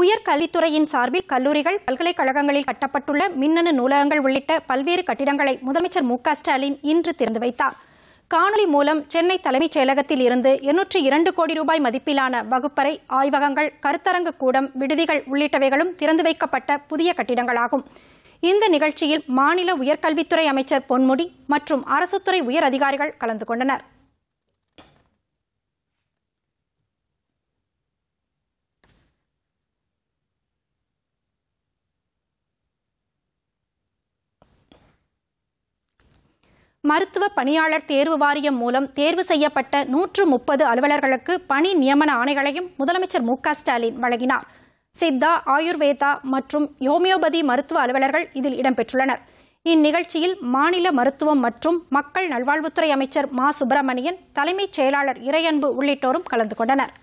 உயர்கல்வித்துறையின் சார்பில் கல்லூரிகள் பல்கலைக்கழகங்களில் கட்டப்பட்டுள்ள மின்னணு நூலகங்கள் உள்ளிட்ட பல்வேறு கட்டிடங்களை முதலமைச்சர் மு ஸ்டாலின் இன்று திறந்து வைத்தார் காணொலி மூலம் சென்னை தலைமைச் செயலகத்தில் இருந்து எண்ணூற்றி இரண்டு கோடி ரூபாய் மதிப்பிலான வகுப்பறை ஆய்வகங்கள் கருத்தரங்கு கூடம் விடுதிகள் உள்ளிட்டவைகளும் திறந்து வைக்கப்பட்ட புதிய கட்டிடங்களாகும் இந்த நிகழ்ச்சியில் மாநில உயர்கல்வித்துறை அமைச்சர் பொன்முடி மற்றும் அரசுத்துறை உயர் அதிகாரிகள் கலந்து கொண்டனா் மருத்துவ பணியாளர் தேர்வு வாரியம் மூலம் தேர்வு செய்யப்பட்ட நூற்று முப்பது அலுவலர்களுக்கு பணி நியமன ஆணைகளையும் முதலமைச்சர் மு ஸ்டாலின் வழங்கினார் சித்தா ஆயுர்வேதா மற்றும் யோமியோபதி மருத்துவ அலுவலர்கள் இதில் இடம்பெற்றுள்ளனர் இந்நிகழ்ச்சியில் மாநில மருத்துவம் மற்றும் மக்கள் நல்வாழ்வுத்துறை அமைச்சர் மா சுப்பிரமணியன் தலைமைச் செயலாளர் இறையன்பு உள்ளிட்டோரும் கலந்து கொண்டனர்